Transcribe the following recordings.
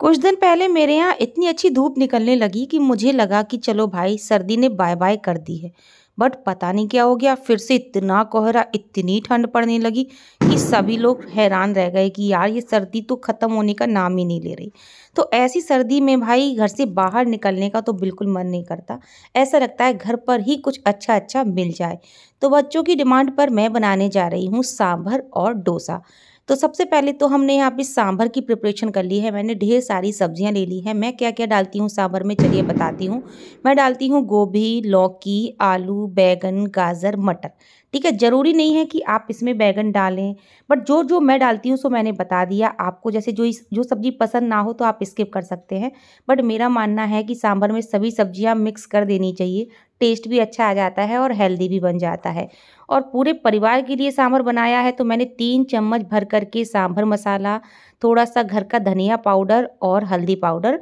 कुछ दिन पहले मेरे यहाँ इतनी अच्छी धूप निकलने लगी कि मुझे लगा कि चलो भाई सर्दी ने बाय बाय कर दी है बट पता नहीं क्या हो गया फिर से इतना कोहरा इतनी ठंड पड़ने लगी कि सभी लोग हैरान रह गए कि यार ये सर्दी तो ख़त्म होने का नाम ही नहीं ले रही तो ऐसी सर्दी में भाई घर से बाहर निकलने का तो बिल्कुल मन नहीं करता ऐसा लगता है घर पर ही कुछ अच्छा अच्छा मिल जाए तो बच्चों की डिमांड पर मैं बनाने जा रही हूँ सांभर और डोसा तो सबसे पहले तो हमने यहाँ पे सांभर की प्रिपरेशन कर ली है मैंने ढेर सारी सब्जियाँ ले ली है मैं क्या क्या डालती हूँ सांभर में चलिए बताती हूँ मैं डालती हूँ गोभी लौकी आलू बैगन गाजर मटर ठीक है ज़रूरी नहीं है कि आप इसमें बैगन डालें बट जो जो मैं डालती हूँ सो मैंने बता दिया आपको जैसे जो इस जो सब्ज़ी पसंद ना हो तो आप स्किप कर सकते हैं बट मेरा मानना है कि सांभर में सभी सब्जियाँ मिक्स कर देनी चाहिए टेस्ट भी अच्छा आ जाता है और हेल्दी भी बन जाता है और पूरे परिवार के लिए सांभर बनाया है तो मैंने तीन चम्मच भर करके सांभर मसाला थोड़ा सा घर का धनिया पाउडर और हल्दी पाउडर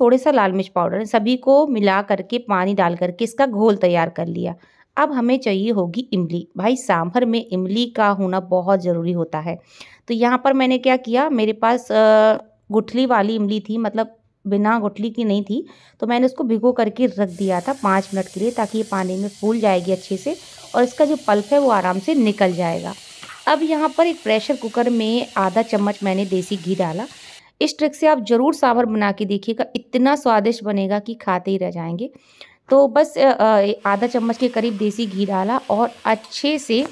थोड़े सा लाल मिर्च पाउडर सभी को मिला करके पानी डाल करके इसका घोल तैयार कर लिया अब हमें चाहिए होगी इमली भाई सांभर में इमली का होना बहुत ज़रूरी होता है तो यहाँ पर मैंने क्या किया मेरे पास गुठली वाली इमली थी मतलब बिना गुटली की नहीं थी तो मैंने उसको भिगो करके रख दिया था पाँच मिनट के लिए ताकि ये पानी में फूल जाएगी अच्छे से और इसका जो पल्प है वो आराम से निकल जाएगा अब यहाँ पर एक प्रेशर कुकर में आधा चम्मच मैंने देसी घी डाला इस ट्रिक से आप ज़रूर सांभर बना के देखिएगा इतना स्वादिष्ट बनेगा कि खाते ही रह जाएंगे तो बस आधा चम्मच के करीब देसी घी डाला और अच्छे से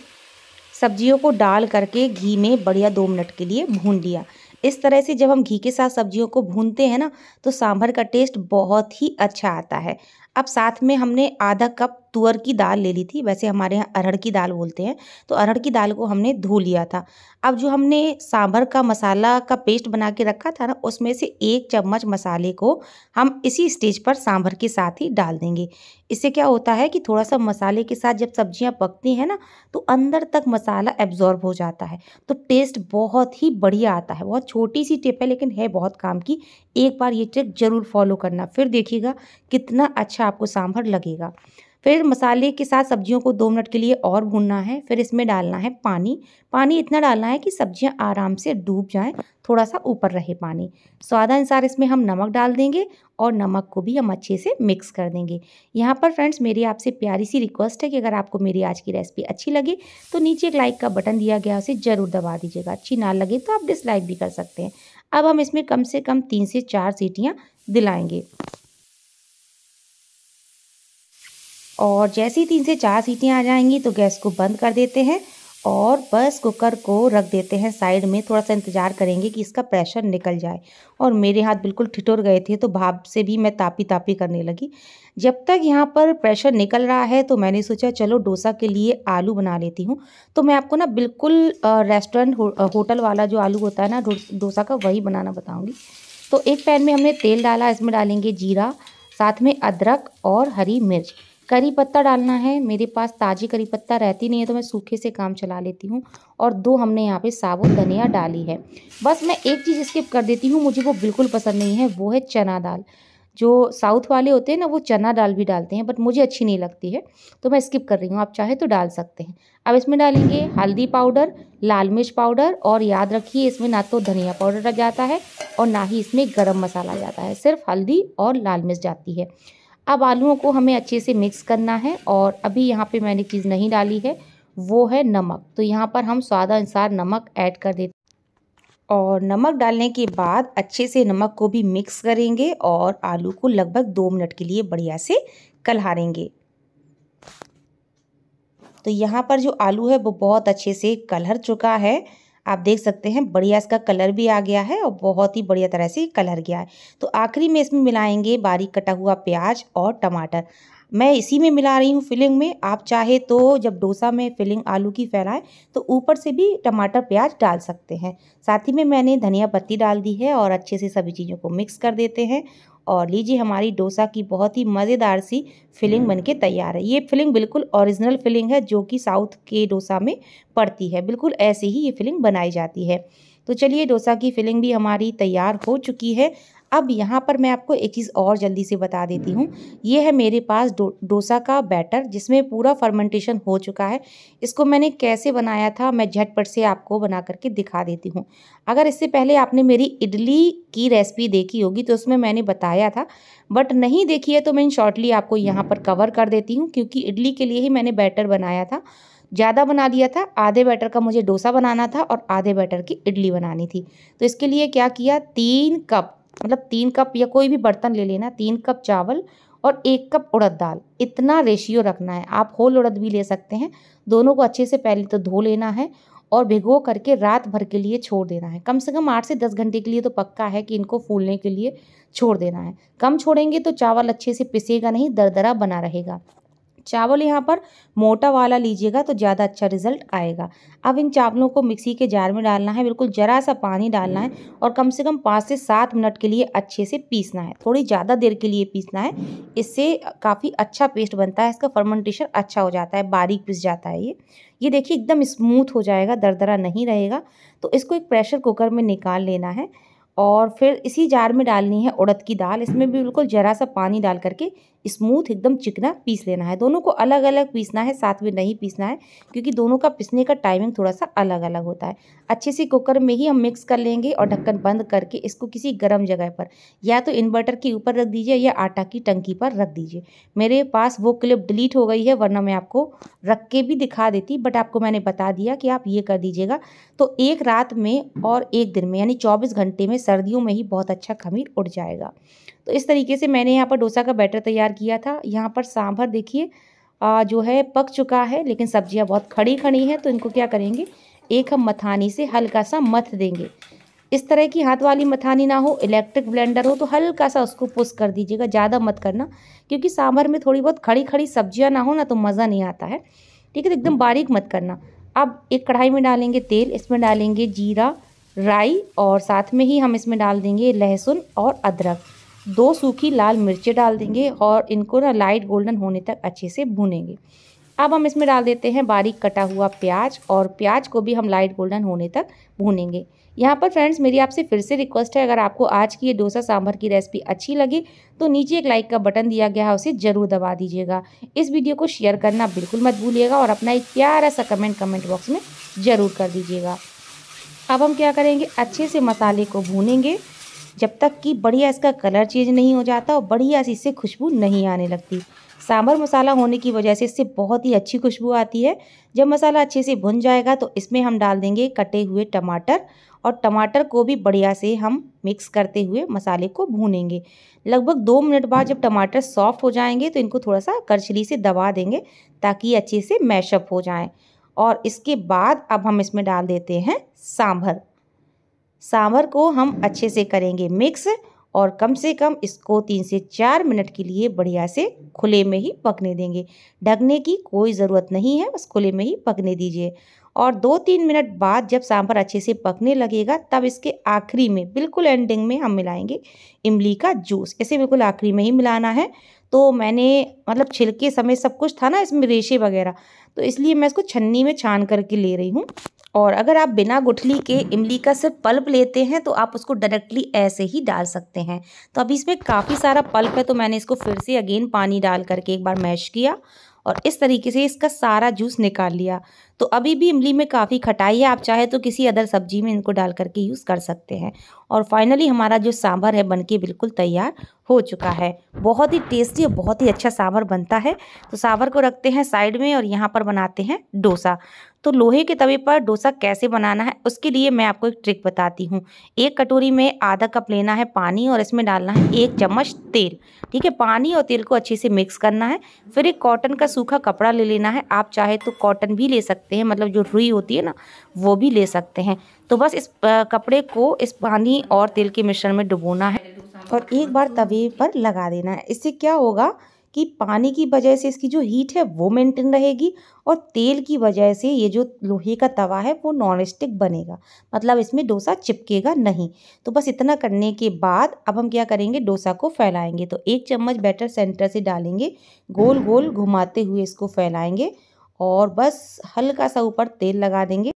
सब्जियों को डाल करके घी में बढ़िया दो मिनट के लिए भून लिया इस तरह से जब हम घी के साथ सब्जियों को भूनते हैं ना तो सांभर का टेस्ट बहुत ही अच्छा आता है अब साथ में हमने आधा कप तुअर की दाल ले ली थी वैसे हमारे यहाँ अरहड़ की दाल बोलते हैं तो अरहड़ की दाल को हमने धो लिया था अब जो हमने सांभर का मसाला का पेस्ट बना के रखा था ना उसमें से एक चम्मच मसाले को हम इसी स्टेज पर सांभर के साथ ही डाल देंगे इससे क्या होता है कि थोड़ा सा मसाले के साथ जब सब्जियाँ पकती हैं ना तो अंदर तक मसाला एब्जॉर्ब हो जाता है तो टेस्ट बहुत ही बढ़िया आता है बहुत छोटी सी टिप है लेकिन है बहुत काम की एक बार ये ट्रिक ज़रूर फॉलो करना फिर देखिएगा कितना अच्छा आपको सांभर लगेगा फिर मसाले के साथ सब्जियों को दो मिनट के लिए और भूनना है फिर इसमें डालना है पानी पानी इतना डालना है कि सब्जियां आराम से डूब जाएं थोड़ा सा ऊपर रहे पानी अनुसार इसमें हम नमक डाल देंगे और नमक को भी हम अच्छे से मिक्स कर देंगे यहाँ पर फ्रेंड्स मेरी आपसे प्यारी सी रिक्वेस्ट है कि अगर आपको मेरी आज की रेसिपी अच्छी लगे तो नीचे एक लाइक का बटन दिया गया उसे ज़रूर दबा दीजिएगा अच्छी ना लगे तो आप डिसलाइक भी कर सकते हैं अब हम इसमें कम से कम तीन से चार सीटियाँ दिलाएंगे और जैसे ही तीन से चार सीटियाँ आ जाएंगी तो गैस को बंद कर देते हैं और बस कुकर को रख देते हैं साइड में थोड़ा सा इंतज़ार करेंगे कि इसका प्रेशर निकल जाए और मेरे हाथ बिल्कुल ठिठुर गए थे तो भाप से भी मैं तापी तापी करने लगी जब तक यहाँ पर प्रेशर निकल रहा है तो मैंने सोचा चलो डोसा के लिए आलू बना लेती हूँ तो मैं आपको ना बिल्कुल रेस्टोरेंट हो, होटल वाला जो आलू होता है ना डोसा का वही बनाना बताऊँगी तो एक पैन में हमने तेल डाला इसमें डालेंगे जीरा साथ में अदरक और हरी मिर्च करी पत्ता डालना है मेरे पास ताज़ी करी पत्ता रहती नहीं है तो मैं सूखे से काम चला लेती हूँ और दो हमने यहाँ पे साबुत धनिया डाली है बस मैं एक चीज़ स्किप कर देती हूँ मुझे वो बिल्कुल पसंद नहीं है वो है चना दाल जो साउथ वाले होते हैं ना वो चना दाल भी डालते हैं बट मुझे अच्छी नहीं लगती है तो मैं स्किप कर रही हूँ आप चाहे तो डाल सकते हैं अब इसमें डालेंगे हल्दी पाउडर लाल मिर्च पाउडर और याद रखिए इसमें ना तो धनिया पाउडर जाता है और ना ही इसमें गरम मसाला जाता है सिर्फ हल्दी और लाल मिर्च जाती है अब आलूओं को हमें अच्छे से मिक्स करना है और अभी यहाँ पे मैंने चीज़ नहीं डाली है वो है नमक तो यहाँ पर हम स्वादानुसार नमक ऐड कर देते और नमक डालने के बाद अच्छे से नमक को भी मिक्स करेंगे और आलू को लगभग दो मिनट के लिए बढ़िया से कलहारेंगे तो यहाँ पर जो आलू है वो बहुत अच्छे से कलहर चुका है आप देख सकते हैं बढ़िया इसका कलर भी आ गया है और बहुत ही बढ़िया तरह से कलर गया है तो आखिरी में इसमें मिलाएंगे बारीक कटा हुआ प्याज और टमाटर मैं इसी में मिला रही हूँ फिलिंग में आप चाहे तो जब डोसा में फिलिंग आलू की फैलाएं तो ऊपर से भी टमाटर प्याज डाल सकते हैं साथ ही में मैंने धनिया पत्ती डाल दी है और अच्छे से सभी चीज़ों को मिक्स कर देते हैं और लीजिए हमारी डोसा की बहुत ही मज़ेदार सी फिलिंग हम्म। बनके तैयार है ये फिलिंग बिल्कुल ओरिजिनल फिलिंग है जो कि साउथ के डोसा में पड़ती है बिल्कुल ऐसे ही ये फिलिंग बनाई जाती है तो चलिए डोसा की फिलिंग भी हमारी तैयार हो चुकी है अब यहाँ पर मैं आपको एक चीज़ और जल्दी से बता देती हूँ ये है मेरे पास डो डोसा का बैटर जिसमें पूरा फर्मेंटेशन हो चुका है इसको मैंने कैसे बनाया था मैं झटपट से आपको बना करके दिखा देती हूँ अगर इससे पहले आपने मेरी इडली की रेसिपी देखी होगी तो उसमें मैंने बताया था बट नहीं देखी है तो मैं शॉर्टली आपको यहाँ पर कवर कर देती हूँ क्योंकि इडली के लिए ही मैंने बैटर बनाया था ज़्यादा बना लिया था आधे बैटर का मुझे डोसा बनाना था और आधे बैटर की इडली बनानी थी तो इसके लिए क्या किया तीन कप मतलब तीन कप या कोई भी बर्तन ले लेना तीन कप चावल और एक कप उड़द दाल इतना रेशियो रखना है आप होल उड़द भी ले सकते हैं दोनों को अच्छे से पहले तो धो लेना है और भिगो करके रात भर के लिए छोड़ देना है कम से कम आठ से दस घंटे के लिए तो पक्का है कि इनको फूलने के लिए छोड़ देना है कम छोड़ेंगे तो चावल अच्छे से पिसेगा नहीं दरदरा बना रहेगा चावल यहाँ पर मोटा वाला लीजिएगा तो ज़्यादा अच्छा रिजल्ट आएगा अब इन चावलों को मिक्सी के जार में डालना है बिल्कुल ज़रा सा पानी डालना है और कम से कम पाँच से सात मिनट के लिए अच्छे से पीसना है थोड़ी ज़्यादा देर के लिए पीसना है इससे काफ़ी अच्छा पेस्ट बनता है इसका फर्मेंटेशन अच्छा हो जाता है बारीक पिस जाता है ये ये देखिए एकदम स्मूथ हो जाएगा दरदरा नहीं रहेगा तो इसको एक प्रेशर कुकर में निकाल लेना है और फिर इसी जार में डालनी है उड़द की दाल इसमें भी बिल्कुल ज़रा सा पानी डाल करके स्मूथ एकदम चिकना पीस लेना है दोनों को अलग अलग पीसना है साथ में नहीं पीसना है क्योंकि दोनों का पीसने का टाइमिंग थोड़ा सा अलग अलग होता है अच्छे से कुकर में ही हम मिक्स कर लेंगे और ढक्कन बंद करके इसको किसी गर्म जगह पर या तो इन्वर्टर के ऊपर रख दीजिए या आटा की टंकी पर रख दीजिए मेरे पास वो क्लिप डिलीट हो गई है वरना मैं आपको रख के भी दिखा देती बट आपको मैंने बता दिया कि आप ये कर दीजिएगा तो एक रात में और एक दिन में यानी चौबीस घंटे में सर्दियों में ही बहुत अच्छा खमीर उड़ जाएगा तो इस तरीके से मैंने यहाँ पर डोसा का बैटर तैयार तैयार किया था यहाँ पर सांभर देखिए जो है पक चुका है लेकिन सब्जियाँ बहुत खड़ी खड़ी हैं तो इनको क्या करेंगे एक हम मथानी से हल्का सा मथ देंगे इस तरह की हाथ वाली मथानी ना हो इलेक्ट्रिक ब्लेंडर हो तो हल्का सा उसको पुश कर दीजिएगा ज़्यादा मत करना क्योंकि सांभर में थोड़ी बहुत खड़ी खड़ी सब्जियाँ ना हो ना तो मज़ा नहीं आता है ठीक है तो एकदम बारीक मत करना अब एक कढ़ाई में डालेंगे तेल इसमें डालेंगे जीरा राई और साथ में ही हम इसमें डाल देंगे लहसुन और अदरक दो सूखी लाल मिर्चें डाल देंगे और इनको ना लाइट गोल्डन होने तक अच्छे से भूनेंगे अब हम इसमें डाल देते हैं बारीक कटा हुआ प्याज और प्याज को भी हम लाइट गोल्डन होने तक भूनेंगे यहाँ पर फ्रेंड्स मेरी आपसे फिर से रिक्वेस्ट है अगर आपको आज की ये डोसा सांभर की रेसिपी अच्छी लगी तो नीचे एक लाइक का बटन दिया गया है उसे ज़रूर दबा दीजिएगा इस वीडियो को शेयर करना बिल्कुल मत भूलिएगा और अपना एक प्यारा सा कमेंट कमेंट बॉक्स में ज़रूर कर दीजिएगा अब हम क्या करेंगे अच्छे से मसाले को भूनेंगे जब तक कि बढ़िया इसका कलर चेंज नहीं हो जाता और बढ़िया सी इससे खुशबू नहीं आने लगती सांभर मसाला होने की वजह से इससे बहुत ही अच्छी खुशबू आती है जब मसाला अच्छे से भुन जाएगा तो इसमें हम डाल देंगे कटे हुए टमाटर और टमाटर को भी बढ़िया से हम मिक्स करते हुए मसाले को भूनेंगे लगभग दो मिनट बाद जब टमाटर सॉफ्ट हो जाएंगे तो इनको थोड़ा सा करछली से दबा देंगे ताकि अच्छे से मैशअप हो जाएँ और इसके बाद अब हम इसमें डाल देते हैं सांभर सांभर को हम अच्छे से करेंगे मिक्स और कम से कम इसको तीन से चार मिनट के लिए बढ़िया से खुले में ही पकने देंगे ढकने की कोई ज़रूरत नहीं है बस खुले में ही पकने दीजिए और दो तीन मिनट बाद जब सांभर अच्छे से पकने लगेगा तब इसके आखिरी में बिल्कुल एंडिंग में हम मिलाएंगे इमली का जूस ऐसे बिल्कुल आखिरी में ही मिलाना है तो मैंने मतलब छिलके समय सब कुछ था ना इसमें रेशे वगैरह तो इसलिए मैं इसको छन्नी में छान करके ले रही हूँ और अगर आप बिना गुठली के इमली का सिर्फ पल्प लेते हैं तो आप उसको डायरेक्टली ऐसे ही डाल सकते हैं तो अभी इसमें काफ़ी सारा पल्प है तो मैंने इसको फिर से अगेन पानी डाल करके एक बार मैश किया और इस तरीके से इसका सारा जूस निकाल लिया तो अभी भी इमली में काफ़ी खटाई है आप चाहे तो किसी अदर सब्जी में इनको डाल करके यूज़ कर सकते हैं और फाइनली हमारा जो सांभर है बनके बिल्कुल तैयार हो चुका है बहुत ही टेस्टी और बहुत ही अच्छा सांभर बनता है तो सांभर को रखते हैं साइड में और यहाँ पर बनाते हैं डोसा तो लोहे के तवे पर डोसा कैसे बनाना है उसके लिए मैं आपको एक ट्रिक बताती हूँ एक कटोरी में आधा कप लेना है पानी और इसमें डालना है एक चम्मच तेल ठीक है पानी और तेल को अच्छे से मिक्स करना है फिर एक कॉटन का सूखा कपड़ा ले लेना है आप चाहे तो कॉटन भी ले सकते हैं मतलब जो रुई होती है ना वो भी ले सकते हैं तो बस इस कपड़े को इस पानी और तेल के मिश्रण में डुबोना है और एक बार तवे पर लगा देना है इससे क्या होगा कि पानी की वजह से इसकी जो हीट है वो मेंटेन रहेगी और तेल की वजह से ये जो लोहे का तवा है वो नॉन स्टिक बनेगा मतलब इसमें डोसा चिपकेगा नहीं तो बस इतना करने के बाद अब हम क्या करेंगे डोसा को फैलाएंगे तो एक चम्मच बैटर सेंटर से डालेंगे गोल गोल घुमाते हुए इसको फैलाएंगे और बस हल्का सा ऊपर तेल लगा देंगे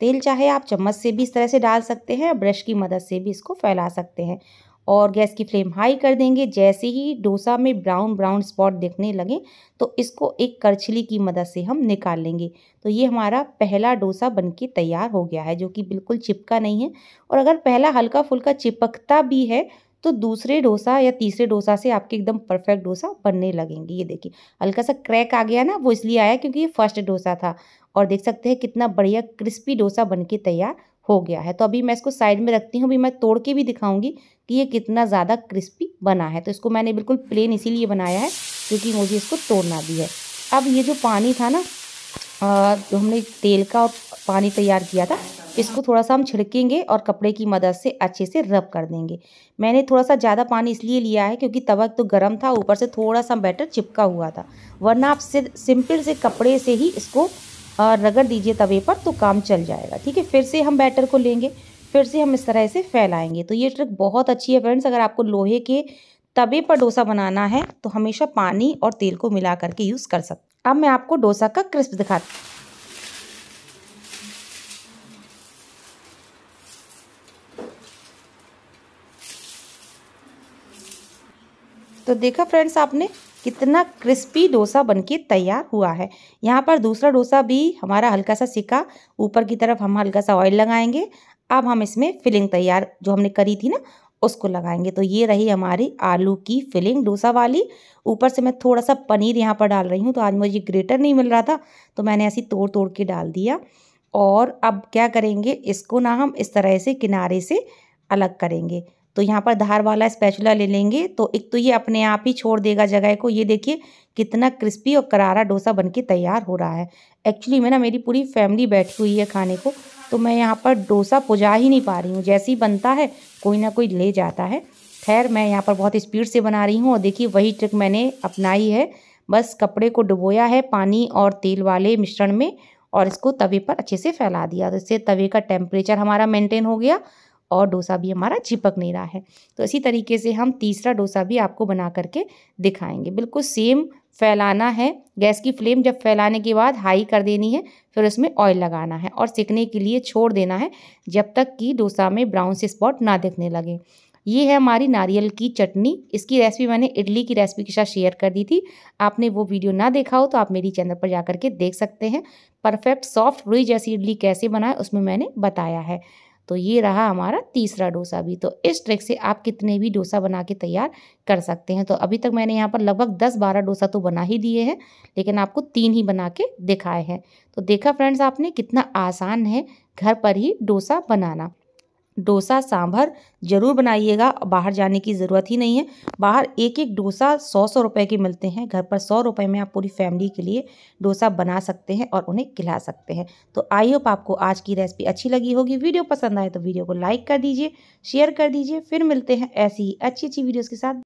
तेल चाहे आप चम्मच से भी इस तरह से डाल सकते हैं ब्रश की मदद से भी इसको फैला सकते हैं और गैस की फ्लेम हाई कर देंगे जैसे ही डोसा में ब्राउन ब्राउन स्पॉट देखने लगे तो इसको एक करछली की मदद से हम निकाल लेंगे तो ये हमारा पहला डोसा बनके तैयार हो गया है जो कि बिल्कुल चिपका नहीं है और अगर पहला हल्का फुल्का चिपकता भी है तो दूसरे डोसा या तीसरे डोसा से आपके एकदम परफेक्ट डोसा बनने लगेंगे ये देखिए हल्का सा क्रैक आ गया ना वो इसलिए आया क्योंकि ये फर्स्ट डोसा था और देख सकते हैं कितना बढ़िया क्रिस्पी डोसा बन के तैयार हो गया है तो अभी मैं इसको साइड में रखती हूँ अभी मैं तोड़ के भी दिखाऊंगी कि ये कितना ज़्यादा क्रिस्पी बना है तो इसको मैंने बिल्कुल प्लेन इसीलिए बनाया है क्योंकि मुझे इसको तोड़ना भी है अब ये जो पानी था ना जो हमने तेल का पानी तैयार किया था इसको थोड़ा सा हम छिड़केंगे और कपड़े की मदद से अच्छे से रब कर देंगे मैंने थोड़ा सा ज़्यादा पानी इसलिए लिया है क्योंकि तवा तो गर्म था ऊपर से थोड़ा सा बैटर चिपका हुआ था वरना आप सिर्फ सिंपल से कपड़े से ही इसको रगड़ दीजिए तवे पर तो काम चल जाएगा ठीक है फिर से हम बैटर को लेंगे फिर से हम इस तरह से फैलाएंगे तो ये ट्रिक बहुत अच्छी है फ्रेंड्स अगर आपको लोहे के तवे पर डोसा बनाना है तो हमेशा पानी और तेल को मिला करके यूज़ कर सकते अब मैं आपको डोसा का क्रिस्प दिखाती हूँ तो देखा फ्रेंड्स आपने कितना क्रिस्पी डोसा बनके तैयार हुआ है यहाँ पर दूसरा डोसा भी हमारा हल्का सा सिका ऊपर की तरफ हम हल्का सा ऑयल लगाएंगे अब हम इसमें फिलिंग तैयार जो हमने करी थी ना उसको लगाएंगे तो ये रही हमारी आलू की फिलिंग डोसा वाली ऊपर से मैं थोड़ा सा पनीर यहाँ पर डाल रही हूँ तो आज मुझे ग्रेटर नहीं मिल रहा था तो मैंने ऐसी तोड़ तोड़ के डाल दिया और अब क्या करेंगे इसको ना हम इस तरह से किनारे से अलग करेंगे तो यहाँ पर धार वाला स्पैचुला ले लेंगे तो एक तो ये अपने आप ही छोड़ देगा जगह को ये देखिए कितना क्रिस्पी और करारा डोसा बनके तैयार हो रहा है एक्चुअली में ना मेरी पूरी फैमिली बैठी हुई है खाने को तो मैं यहाँ पर डोसा पुजा ही नहीं पा रही हूँ जैसे ही बनता है कोई ना कोई ले जाता है खैर मैं यहाँ पर बहुत स्पीड से बना रही हूँ और देखिए वही ट्रिक मैंने अपनाई है बस कपड़े को डुबोया है पानी और तेल वाले मिश्रण में और इसको तवे पर अच्छे से फैला दिया तो इससे तवे का टेम्परेचर हमारा मेंटेन हो गया और डोसा भी हमारा चिपक नहीं रहा है तो इसी तरीके से हम तीसरा डोसा भी आपको बना करके दिखाएंगे बिल्कुल सेम फैलाना है गैस की फ्लेम जब फैलाने के बाद हाई कर देनी है फिर उसमें ऑयल लगाना है और सिकने के लिए छोड़ देना है जब तक कि डोसा में ब्राउन से स्पॉट ना दिखने लगे ये है हमारी नारियल की चटनी इसकी रेसिपी मैंने इडली की रेसिपी के साथ शेयर कर दी थी आपने वो वीडियो ना देखा हो तो आप मेरी चैनल पर जा के देख सकते हैं परफेक्ट सॉफ्ट रुई जैसी इडली कैसे बनाए उसमें मैंने बताया है तो ये रहा हमारा तीसरा डोसा भी तो इस ट्रिक से आप कितने भी डोसा बना के तैयार कर सकते हैं तो अभी तक मैंने यहाँ पर लगभग दस बारह डोसा तो बना ही दिए हैं लेकिन आपको तीन ही बना के दिखाए हैं तो देखा फ्रेंड्स आपने कितना आसान है घर पर ही डोसा बनाना डोसा सांभर ज़रूर बनाइएगा बाहर जाने की ज़रूरत ही नहीं है बाहर एक एक डोसा सौ सौ रुपए के मिलते हैं घर पर सौ रुपए में आप पूरी फैमिली के लिए डोसा बना सकते हैं और उन्हें खिला सकते हैं तो आई होप आपको आज की रेसिपी अच्छी लगी होगी वीडियो पसंद आए तो वीडियो को लाइक कर दीजिए शेयर कर दीजिए फिर मिलते हैं ऐसी ही अच्छी अच्छी वीडियोज़ के साथ